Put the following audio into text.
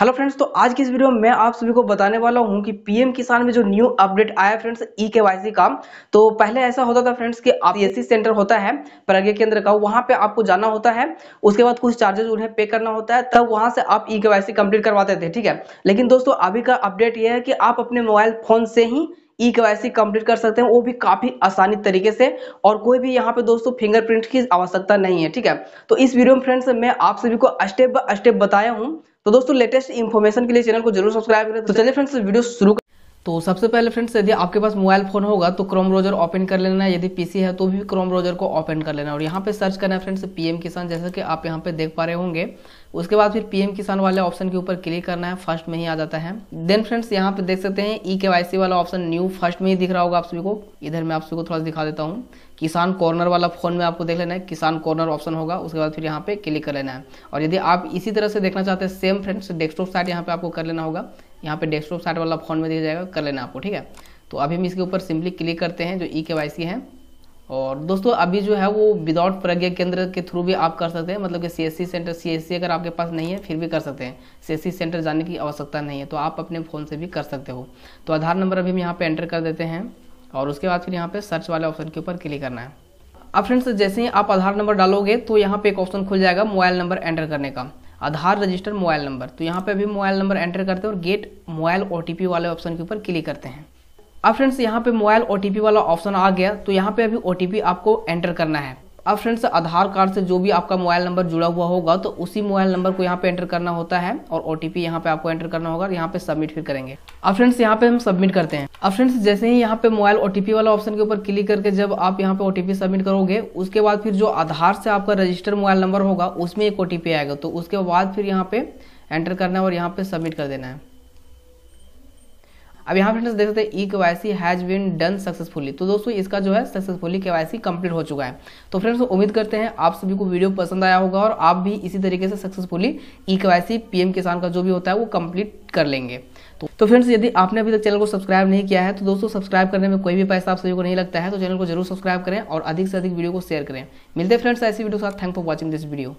hello friends तो आज की इस वीडियो में मैं आप सभी को बताने वाला हूं कि पीएम किसान में जो न्यू अपडेट आया फ्रेंड्स ई e के का तो पहले ऐसा होता था फ्रेंड्स कि आप सी सेंटर होता है प्रज्ञा केंद्र का वहां पे आपको जाना होता है उसके बाद कुछ चार्जेस उन्हें पे करना होता है तब वहां से आप ई के कंप्लीट करवाते थे ठीक है लेकिन दोस्तों अभी का अपडेट यह है कि आप अपने मोबाइल फोन से ही ई के कंप्लीट कर सकते हैं वो भी काफ़ी आसानी तरीके से और कोई भी यहाँ पे दोस्तों फिंगरप्रिंट की आवश्यकता नहीं है ठीक है तो इस वीडियो में फ्रेंड्स मैं आप सभी को स्टेप बाय स्टेप बताया हूँ तो दोस्तों लेटेस्ट इन्फॉर्मेशन के लिए चैनल को जरूर सब्सक्राइब करें तो चलिए फ्रेंड्स वीडियो शुरू तो सबसे पहले फ्रेंड्स यदि आपके पास मोबाइल फोन होगा तो क्रोम ब्राउजर ओपन कर लेना है यदि पीसी है तो भी क्रोम ब्राउजर को ओपन कर लेना है और यहाँ पे सर्च करना है फ्रेंड्स पीएम किसान जैसा कि आप यहाँ पे देख पा रहे होंगे उसके बाद फिर पीएम किसान वाले ऑप्शन के ऊपर क्लिक करना है फर्स्ट में ही आ जाता है देन फ्रेंड्स यहाँ पे देख सकते हैं ई e के वाला ऑप्शन न्यू फर्स्ट में ही दिख रहा होगा आप सभी को इधर मैं आप सभी को थोड़ा दिखा देता हूँ किसान कॉर्नर वाला फोन में आपको देख लेना है किसान कॉर्नर ऑप्शन होगा उसके बाद फिर यहाँ पे क्लिक कर लेना है और यदि आप इसी तरह से देखना चाहते हैं सेम फ्रेंड्स डेस्कटॉप साइट यहाँ पे आपको कर लेना होगा यहाँ पे डेस्कटॉप साइट वाला फोन में दिया जाएगा कर लेना आपको ठीक है तो अभी हम इसके ऊपर सिंपली क्लिक करते हैं जो ई के वाई सी है और दोस्तों अभी जो है वो विदाउट प्रज्ञा केंद्र के थ्रू भी आप कर सकते हैं मतलब कि सी सेंटर सी अगर आपके पास नहीं है फिर भी कर सकते हैं सी सेंटर जाने की आवश्यकता नहीं है तो आप अपने फ़ोन से भी कर सकते हो तो आधार नंबर अभी हम यहाँ पर एंटर कर देते हैं और उसके बाद फिर यहाँ पर सर्च वाले ऑप्शन के ऊपर क्लिक करना है अब फ्रेंड्स जैसे ही आप आधार नंबर डालोगे तो यहाँ पे एक ऑप्शन खुल जाएगा मोबाइल नंबर एंटर करने का आधार रजिस्टर मोबाइल नंबर तो यहाँ पे भी मोबाइल नंबर एंटर करते हैं और गेट मोबाइल ओ वाले ऑप्शन के ऊपर क्लिक करते हैं अब फ्रेंड्स यहाँ पे मोबाइल ओ वाला ऑप्शन आ गया तो यहाँ पे अभी ओ आपको एंटर करना है अब फ्रेंड्स आधार कार्ड से जो भी आपका मोबाइल नंबर जुड़ा हुआ होगा तो उसी मोबाइल नंबर को यहाँ पे एंटर करना होता है और ओ टी यहाँ पे आपको एंटर करना होगा यहाँ पे सबमिट फिर करेंगे अब फ्रेंड्स यहाँ पे हम सबमिट करते हैं अब फ्रेंड्स जैसे ही यहाँ पे मोबाइल ओ वाला ऑप्शन के ऊपर क्लिक करके जब आप यहाँ पे ओ सबमिट करोगे उसके बाद फिर जो आधार से आपका रजिस्टर मोबाइल नंबर होगा उसमें एक ओ आएगा तो उसके बाद फिर यहाँ पे एंटर करना है और यहाँ पे सबमिट कर देना है अब यहाँ फ्रेंड्स देख सकते हैं E K Y C has been done successfully तो दोस्तों इसका जो है सक्सेसफुली के वाई सी कंप्लीट हो चुका है तो फ्रेंड्स उम्मीद करते हैं आप सभी को वीडियो पसंद आया होगा और आप भी इसी तरीके से सक्सेसफुली ई K Y C P M किसान का जो भी होता है वो कंप्लीट कर लेंगे तो, तो फ्रेंड्स यदि आपने अभी तक चैनल को सब्सक्राइब नहीं किया है तो दोस्तों सब्सक्राइब करने में कोई भी पैसा आप सभी को नहीं लगता है तो चैनल को जरूर सब्सक्राइब करें और अधिक से अधिक वीडियो को शेयर करें मिलते हैं फ्रेंड्स ऐसी वीडियो के साथ thank for watching this video